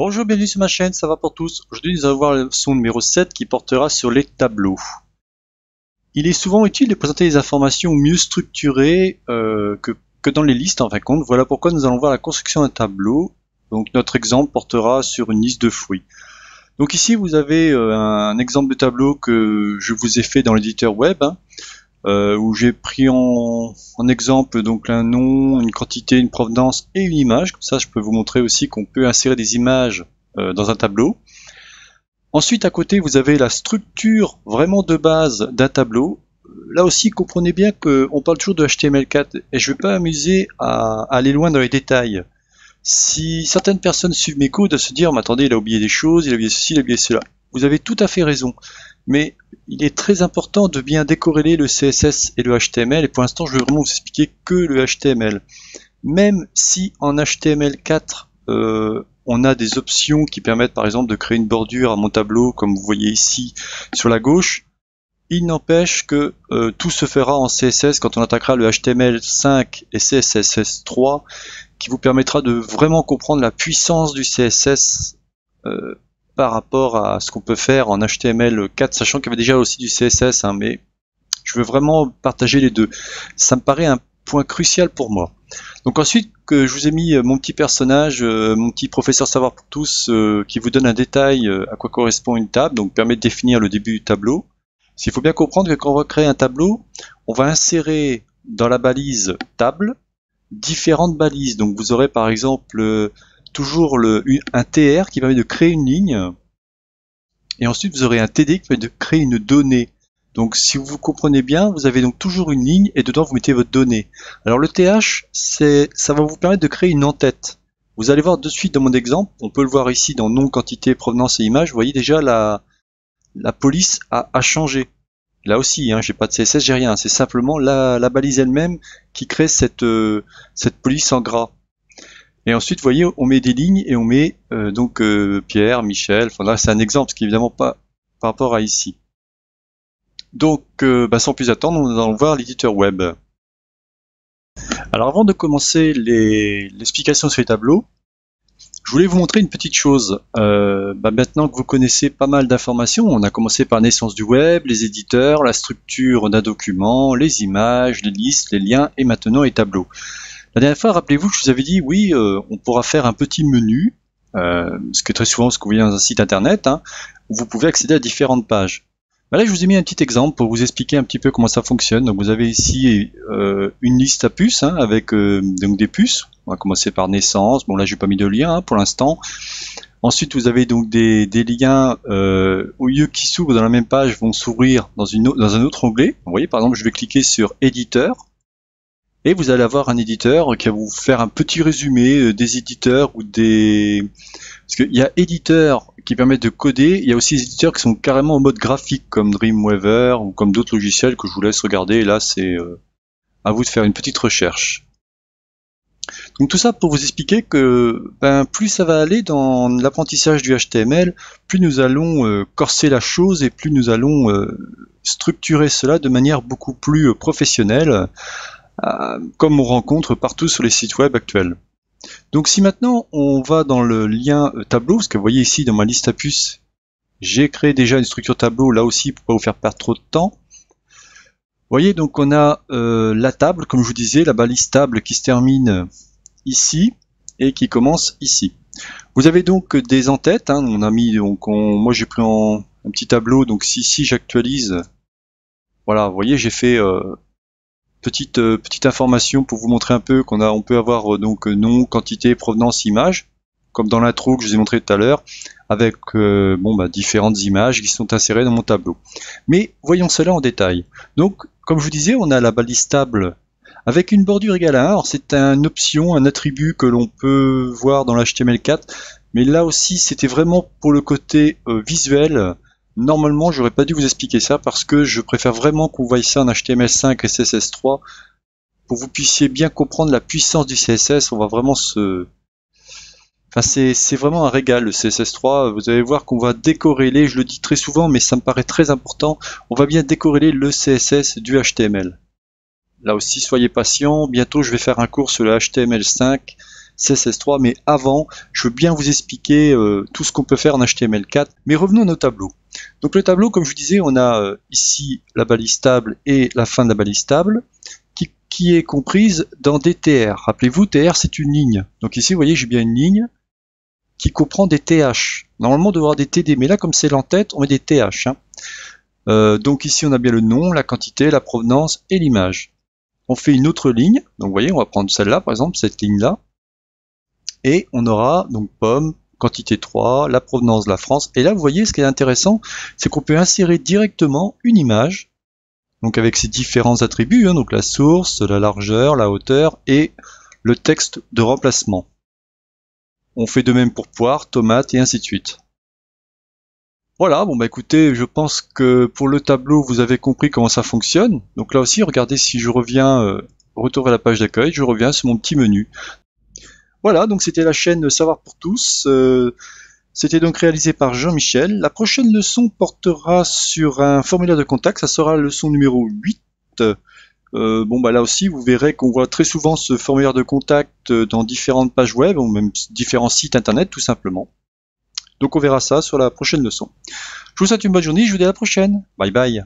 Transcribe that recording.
Bonjour, bienvenue sur ma chaîne, ça va pour tous. Aujourd'hui nous allons voir la leçon numéro 7 qui portera sur les tableaux. Il est souvent utile de présenter des informations mieux structurées euh, que, dans les listes en fin de compte. Voilà pourquoi nous allons voir la construction d'un tableau. Donc notre exemple portera sur une liste de fruits. Donc ici vous avez euh, un exemple de tableau que je vous ai fait dans l'éditeur web. Hein. Euh, où j'ai pris en, exemple donc un nom, une quantité, une provenance et une image. Comme ça, je peux vous montrer aussi qu'on peut insérer des images euh, dans un tableau. Ensuite, à côté, vous avez la structure vraiment de base d'un tableau. Là aussi, comprenez bien qu'on parle toujours de HTML4 et je ne vais pas m'amuser à, aller loin dans les détails. Si certaines personnes suivent mes cours, de se dire, mais attendez, il a oublié des choses, il a oublié ceci, il a oublié cela. Vous avez tout à fait raison mais il est très important de bien décorréler le CSS et le HTML, et pour l'instant je vais vraiment vous expliquer que le HTML. Même si en HTML4 euh, on a des options qui permettent par exemple de créer une bordure à mon tableau, comme vous voyez ici sur la gauche, il n'empêche que euh, tout se fera en CSS quand on attaquera le HTML5 et CSS3, qui vous permettra de vraiment comprendre la puissance du CSS euh, par rapport à ce qu'on peut faire en HTML4, sachant qu'il y avait déjà aussi du CSS, hein, mais je veux vraiment partager les deux. Ça me paraît un point crucial pour moi. Donc ensuite que je vous ai mis euh, mon petit personnage, euh, mon petit professeur savoir pour tous, euh, qui vous donne un détail à quoi correspond une table, donc permet de définir le début du tableau. Il faut bien comprendre que quand on va créer un tableau, on va insérer dans la balise table différentes balises. Donc vous aurez par exemple toujours le, un TR qui permet de créer une ligne. Et ensuite, vous aurez un TD qui permet de créer une donnée. Donc, si vous comprenez bien, vous avez donc toujours une ligne et dedans, vous mettez votre donnée. Alors, le TH, ça va vous permettre de créer une entête. Vous allez voir de suite dans mon exemple, on peut le voir ici dans nom, quantité, provenance et image, vous voyez déjà la, la police a, a changé. Là aussi, hein, j'ai pas de CSS, j'ai rien. C'est simplement la, balise elle-même qui crée cette, euh, cette police en gras. Et ensuite, vous voyez, on met des lignes et on met euh, donc euh, Pierre, Michel. Enfin c'est un exemple, ce qui est évidemment pas par rapport à ici. Donc, euh, bah, sans plus attendre, on allons voir l'éditeur web. Alors, avant de commencer l'explication sur les tableaux, je voulais vous montrer une petite chose. Bah, maintenant que vous connaissez pas mal d'informations, on a commencé par naissance du web, les éditeurs, la structure d'un document, les images, les listes, les liens et maintenant les tableaux. La dernière fois, rappelez-vous que je vous avais dit, oui, euh, on pourra faire un petit menu, euh, ce qui est très souvent ce qu'on voit dans un site internet, hein, où vous pouvez accéder à différentes pages. Bah là, je vous ai mis un petit exemple pour vous expliquer un petit peu comment ça fonctionne. Donc, vous avez ici euh, une liste à puces hein, avec donc des puces. On va commencer par naissance. Bon, là, j'ai pas mis de lien hein, pour l'instant. Ensuite, vous avez donc des, liens euh, au lieu qui s'ouvrent dans la même page vont s'ouvrir dans, une, dans un autre onglet. Vous voyez, par exemple, je vais cliquer sur éditeur vous allez avoir un éditeur qui va vous faire un petit résumé euh, des éditeurs ou des... Parce qu'il y a éditeurs qui permettent de coder, il y a aussi des éditeurs qui sont carrément en mode graphique comme Dreamweaver ou comme d'autres logiciels que je vous laisse regarder, et là c'est euh, à vous de faire une petite recherche. Donc tout ça pour vous expliquer que ben, plus ça va aller dans l'apprentissage du HTML, plus nous allons euh, corser la chose et plus nous allons structurer cela de manière beaucoup plus professionnelle comme on rencontre partout sur les sites web actuels. Donc si maintenant on va dans le lien euh, tableau, parce que vous voyez ici dans ma liste à puces, j'ai créé déjà une structure tableau là aussi pour pas vous faire perdre trop de temps. Vous voyez donc on a euh, la table, comme je vous disais, la balise table qui se termine euh, ici et qui commence ici. Vous avez donc des entêtes, hein, on a mis donc moi j'ai pris un petit tableau, donc si si j'actualise, voilà, vous voyez j'ai fait petite euh, petite information pour vous montrer un peu qu'on a on peut avoir euh, donc euh, nom, quantité, provenance, image, comme dans l'intro que je vous ai montré tout à l'heure, avec bon bah, différentes images qui sont insérées dans mon tableau. Mais voyons cela en détail. Donc comme je vous disais, on a la balise table avec une bordure égale à 1. Alors c'est une option, un attribut que l'on peut voir dans l'HTML4, mais là aussi c'était vraiment pour le côté visuel Normalement, j'aurais pas dû vous expliquer ça parce que je préfère vraiment qu'on voie ça en HTML5 et CSS3 pour que vous puissiez bien comprendre la puissance du CSS. On va vraiment se... Enfin, c'est vraiment un régal le CSS3. Vous allez voir qu'on va décorréler, je le dis très souvent, mais ça me paraît très important. On va bien décorréler le CSS du HTML. Là aussi, soyez patient. Bientôt, je vais faire un cours sur le HTML5 CSS3, mais avant, je veux bien vous expliquer euh, tout ce qu'on peut faire en HTML4. Mais revenons à nos tableaux. Donc le tableau, comme je vous disais, on a euh, ici la balise stable et la fin de la balise stable qui, est comprise dans des TR. Rappelez-vous, TR c'est une ligne. Donc ici, vous voyez, j'ai bien une ligne qui comprend des TH. Normalement, on devrait avoir des TD, mais là, comme c'est l'entête, on met des TH. Hein. Euh, donc ici, on a bien le nom, la quantité, la provenance et l'image. On fait une autre ligne. Donc vous voyez, on va prendre celle-là, par exemple, cette ligne-là et on aura donc pomme, quantité 3, la provenance de la France. Et là, vous voyez, ce qui est intéressant, c'est qu'on peut insérer directement une image, donc avec ses différents attributs, hein, donc la source, la largeur, la hauteur et le texte de remplacement. On fait de même pour poire, tomate et ainsi de suite. Voilà, bon bah écoutez, je pense que pour le tableau, vous avez compris comment ça fonctionne. Donc là aussi, regardez si je reviens, euh, retour à la page d'accueil, je reviens sur mon petit menu. Voilà, donc c'était la chaîne Savoir pour tous. Euh, c'était donc réalisé par Jean-Michel. La prochaine leçon portera sur un formulaire de contact. Ça sera leçon numéro 8. Euh, bon, bah là aussi, vous verrez qu'on voit très souvent ce formulaire de contact euh, dans différentes pages web ou même différents sites internet, tout simplement. Donc on verra ça sur la prochaine leçon. Je vous souhaite une bonne journée, je vous dis à la prochaine. Bye bye.